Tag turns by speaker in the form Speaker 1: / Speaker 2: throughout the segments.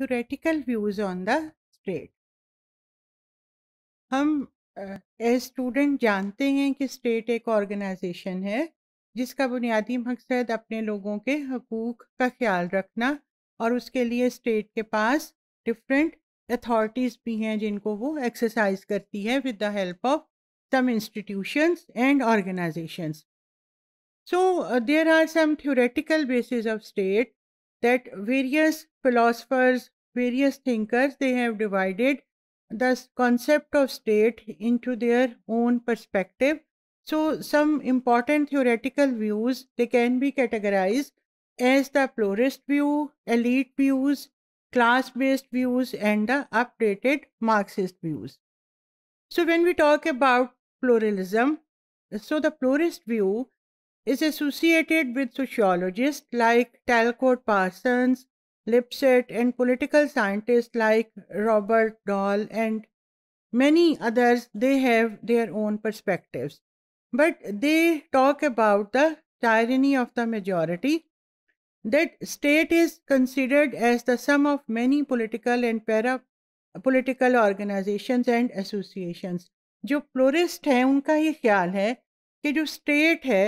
Speaker 1: Theoretical views on the state हम as student जानते हैं कि स्टेट एक ऑर्गेनाइजेशन है जिसका बुनियादी मकसद अपने लोगों के हकूक का ख्याल रखना और उसके लिए स्टेट के पास डिफरेंट अथॉरिटीज़ भी हैं जिनको वो एक्सरसाइज करती है with the help of some institutions and organisations so there are some theoretical basis of state that various philosophers, various thinkers, they have divided the concept of state into their own perspective. So some important theoretical views, they can be categorized as the pluralist view, elite views, class-based views, and the updated Marxist views. So when we talk about pluralism, so the pluralist view is associated with sociologists like Talcott Parsons, Lipset, and political scientists like Robert Dahl and many others. They have their own perspectives, but they talk about the tyranny of the majority that state is considered as the sum of many political and para political organizations and associations जो प्लोरिस्ट हैं उनका ये ख्याल है कि जो state है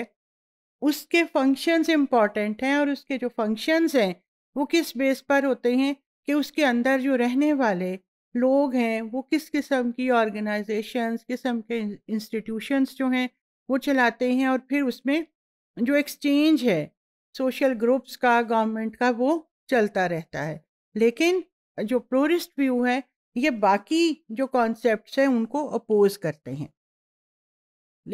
Speaker 1: उसके फंक्शंस इम्पॉर्टेंट हैं और उसके जो फंक्शंस हैं वो किस बेस पर होते हैं कि उसके अंदर जो रहने वाले लोग हैं वो किस किस्म की ऑर्गेनाइजेशंस किस्म के इंस्टीट्यूशंस जो हैं वो चलाते हैं और फिर उसमें जो एक्सचेंज है सोशल ग्रुप्स का गवर्नमेंट का वो चलता रहता है लेकिन जो प्रोरिस्ट व्यू है ये बाकी जो कॉन्सेप्ट्स हैं उनको अपोज करते हैं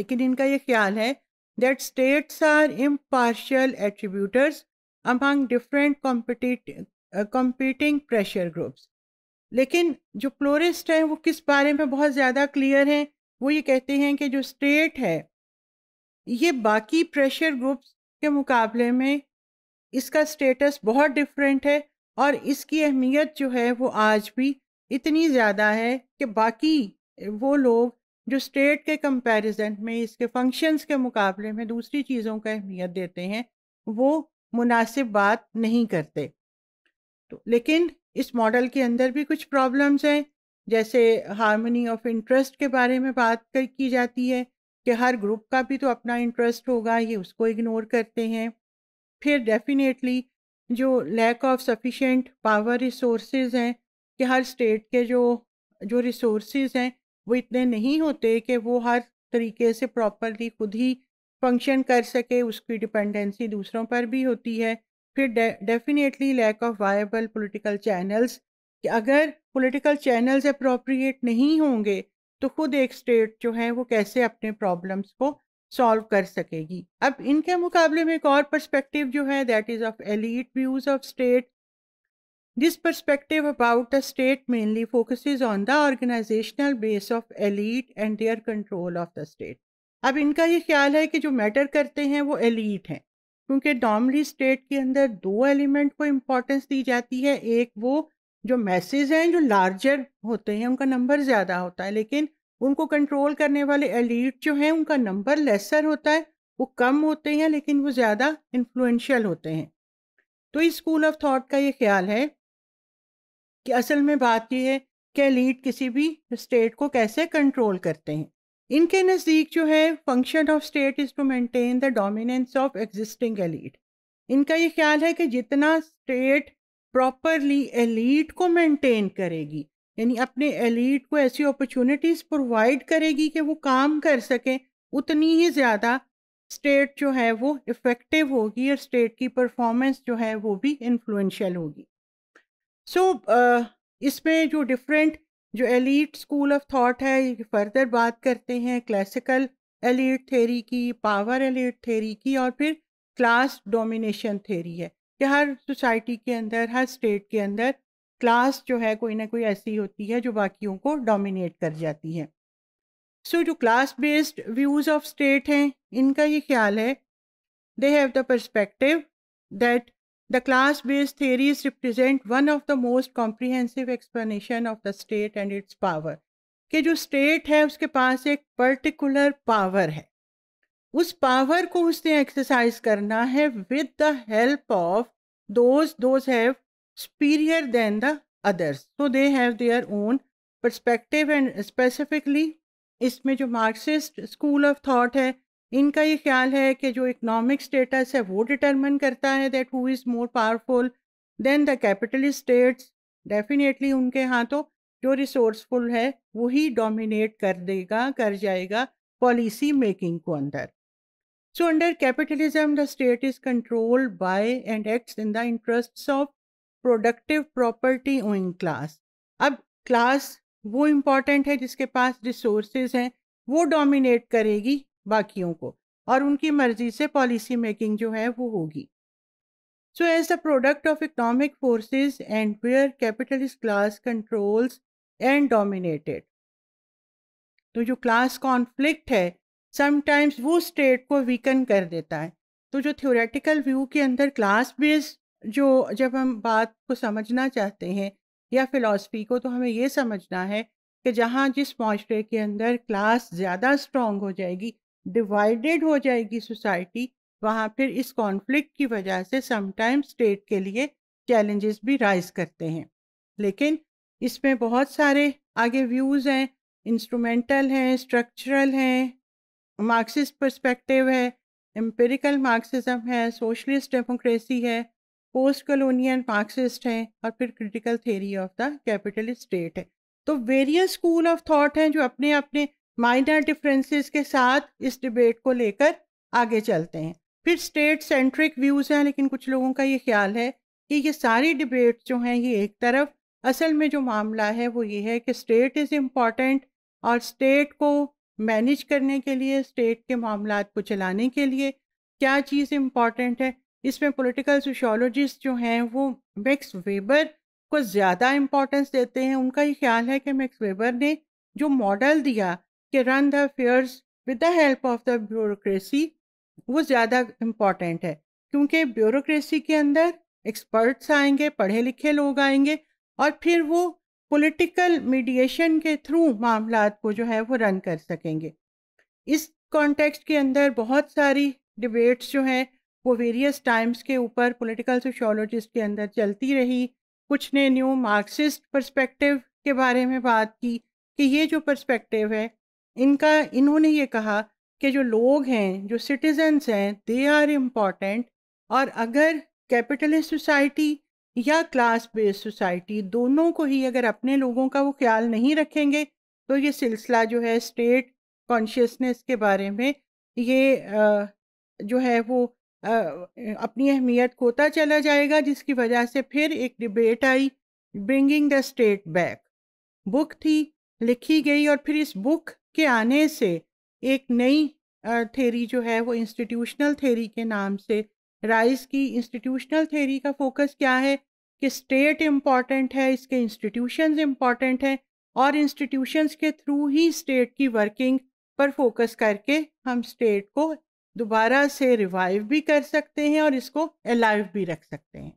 Speaker 1: लेकिन इनका ये ख्याल है that states are impartial attributors among different uh, competing pressure groups. लेकिन जो क्लोरिस्ट हैं वो किस बारे में बहुत ज़्यादा क्लियर हैं वो ये कहते हैं कि जो स्टेट है ये बाकी प्रेशर ग्रुप्स के मुकाबले में इसका स्टेटस बहुत डिफरेंट है और इसकी अहमियत जो है वो आज भी इतनी ज़्यादा है कि बाकी वो लोग जो स्टेट के कंपैरिजन में इसके फंक्शंस के मुकाबले में दूसरी चीज़ों का अहमियत देते हैं वो मुनासिब बात नहीं करते तो लेकिन इस मॉडल के अंदर भी कुछ प्रॉब्लम्स हैं जैसे हार्मनी ऑफ इंटरेस्ट के बारे में बात कर की जाती है कि हर ग्रुप का भी तो अपना इंटरेस्ट होगा ये उसको इग्नोर करते हैं फिर डेफिनेटली जो lack of sufficient power resource हैं कि हर स्टेट के जो जो रिसोर्स हैं वो इतने नहीं होते कि वो हर तरीके से प्रॉपरली खुद ही फंक्शन कर सके उसकी डिपेंडेंसी दूसरों पर भी होती है फिर definitely lack of viable political channels कि अगर पॉलिटिकल चैनल्स अप्रोप्रिएट नहीं होंगे तो खुद एक स्टेट जो है वो कैसे अपने प्रॉब्लम्स को सॉल्व कर सकेगी अब इनके मुकाबले में एक और पर्सपेक्टिव जो है that is of elite views of state This perspective about the state mainly focuses on the organizational base of elite and their control of the state. अब इनका ये ख्याल है कि जो मैटर करते हैं वो एलीट हैं क्योंकि नॉर्मली स्टेट के अंदर दो एलिमेंट को इम्पोर्टेंस दी जाती है एक वो जो मैसेज हैं जो लार्जर होते हैं उनका नंबर ज़्यादा होता है लेकिन उनको कंट्रोल करने वाले एलीट जो हैं उनका नंबर लेसर होता है वो कम होते हैं लेकिन वो ज़्यादा इन्फ्लुन्शल होते हैं तो इस स्कूल ऑफ थाट का ये ख्याल है कि असल में बात यह है कि एलीट किसी भी स्टेट को कैसे कंट्रोल करते हैं इनके नज़दीक जो है function of state is to maintain the dominance of existing elite इनका ये ख्याल है कि जितना स्टेट प्रॉपरली एलीट को मेंटेन करेगी यानी अपने एलीट को ऐसी अपॉर्चुनिटीज़ प्रोवाइड करेगी कि वो काम कर सकें उतनी ही ज़्यादा स्टेट जो है वो इफ़ेक्टिव होगी और स्टेट की परफॉर्मेंस जो है वो भी इन्फ्लुएंशियल होगी सो so, uh, इसमें जो डिफरेंट जो एलीट स्कूल ऑफ थॉट है फर्दर बात करते हैं क्लासिकल एलीट थेरी की पावर एलीट थेरी की और फिर क्लास डोमिनेशन थेरी है कि हर सोसाइटी के अंदर हर स्टेट के अंदर क्लास जो है कोई ना कोई ऐसी होती है जो बाकियों को डोमिनेट कर जाती है सो so, जो class based views of state हैं इनका ये ख्याल है they have the perspective that The class-based theories represent one of the most comprehensive explanation of the state and its power. कि जो state है उसके पास एक particular power है उस power को उसने exercise करना है with the help of those those have superior than the others so they have their own perspective and specifically इसमें जो मार्क्सिस्ट स्कूल ऑफ थॉट है इनका ये ख्याल है कि जो इकोनॉमिक स्टेटस है वो डिटरमिन करता है that who is more powerful than the capitalist states definitely उनके हाथों तो जो रिसोर्सफुल है वही डोमिनेट कर देगा कर जाएगा पॉलिसी मेकिंग को अंदर so under capitalism the state is control by and acts in the interest of productive property owing class अब क्लास वो इम्पॉर्टेंट है जिसके पास रिसोर्सेज हैं वो डोमिनेट करेगी बाकियों को और उनकी मर्जी से पॉलिसी मेकिंग जो है वो होगी so as the product of economic forces and where capitalist class controls and dominated तो जो क्लास कॉन्फ्लिक्ट है समटाइम्स वो स्टेट को वीकन कर देता है तो जो थ्योरेटिकल व्यू के अंदर क्लास बेस्ड जो जब हम बात को समझना चाहते हैं या फिलॉसफी को तो हमें ये समझना है कि जहाँ जिस माशरे के अंदर क्लास ज़्यादा स्ट्रॉन्ग हो जाएगी डिवाइडेड हो जाएगी सोसाइटी वहाँ फिर इस कॉन्फ्लिक्ट की वजह से समटाइम स्टेट के लिए चैलेंजेस भी राइज करते हैं लेकिन इसमें बहुत सारे आगे व्यूज़ हैं इंस्ट्रूमेंटल हैं स्ट्रक्चरल हैं मार्क्सिस्ट पर्सपेक्टिव है एम्पेरिकल मार्क्सिज्म है सोशलिस्ट डेमोक्रेसी है पोस्ट कॉलोनियल मार्क्सिस्ट हैं और फिर critical theory of the capitalist state है तो वेरियस स्कूल ऑफ थॉट हैं जो अपने अपने माइनर डिफरेंसेस के साथ इस डिबेट को लेकर आगे चलते हैं फिर स्टेट सेंट्रिक व्यूज़ हैं लेकिन कुछ लोगों का ये ख्याल है कि ये सारी डिबेट जो हैं ये एक तरफ असल में जो मामला है वो ये है कि स्टेट इज़ इम्पॉर्टेंट और स्टेट को मैनेज करने के लिए स्टेट के मामला को चलाने के लिए क्या चीज़ इम्पॉर्टेंट है इसमें पॉलिटिकल सोशोलॉजिस्ट जो हैं वो मैक्स वेबर को ज़्यादा इम्पोर्टेंस देते हैं उनका ये ख्याल है कि मैक्स वेबर ने जो मॉडल दिया के run the affairs with the help of the bureaucracy वो ज़्यादा इम्पॉर्टेंट है क्योंकि ब्यूरोक्रेसी के अंदर एक्सपर्ट्स आएंगे पढ़े लिखे लोग आएंगे और फिर वो पॉलिटिकल मीडिएशन के थ्रू मामला को जो है वो रन कर सकेंगे इस कॉन्टेक्स्ट के अंदर बहुत सारी डिबेट्स जो हैं वो वेरियस टाइम्स के ऊपर पॉलिटिकल सोशोलॉजिस्ट के अंदर चलती रही कुछ ने न्यू मार्क्सिस्ट पर्सपेक्टिव के बारे में बात की कि ये जो पर्सपेक्टिव है इनका इन्होंने ये कहा कि जो लोग हैं जो सिटीजन्स हैं दे आर इम्पॉर्टेंट और अगर कैपिटलिस्ट सोसाइटी या क्लास बेस्ड सोसाइटी दोनों को ही अगर अपने लोगों का वो ख्याल नहीं रखेंगे तो ये सिलसिला जो है स्टेट कॉन्शियसनेस के बारे में ये जो है वो अपनी अहमियत खोता चला जाएगा जिसकी वजह से फिर एक डिबेट आई bringing the state back book थी लिखी गई और फिर इस बुक के आने से एक नई थेरी जो है वो इंस्टीट्यूशनल थेरी के नाम से राइस की इंस्टीट्यूशनल थेरी का फोकस क्या है कि स्टेट इम्पॉर्टेंट है इसके इंस्टीट्यूशंस इम्पॉर्टेंट हैं और इंस्टीट्यूशंस के थ्रू ही स्टेट की वर्किंग पर फोकस करके हम स्टेट को दोबारा से रिवाइव भी कर सकते हैं और इसको अलाइव भी रख सकते हैं